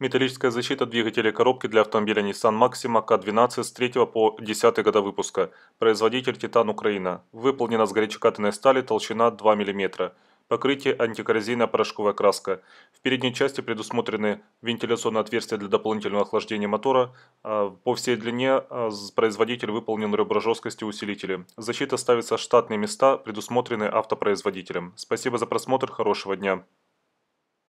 Металлическая защита двигателя коробки для автомобиля Nissan Maxima К12 с 3 по 10 года выпуска. Производитель Титан Украина. Выполнена с горячекатанной стали, толщина 2 мм покрытие антикоррозийная порошковая краска. В передней части предусмотрены вентиляционные отверстия для дополнительного охлаждения мотора. А, по всей длине а, производитель выполнен ребра жесткости усилители. Защита ставится в штатные места, предусмотренные автопроизводителем. Спасибо за просмотр, хорошего дня.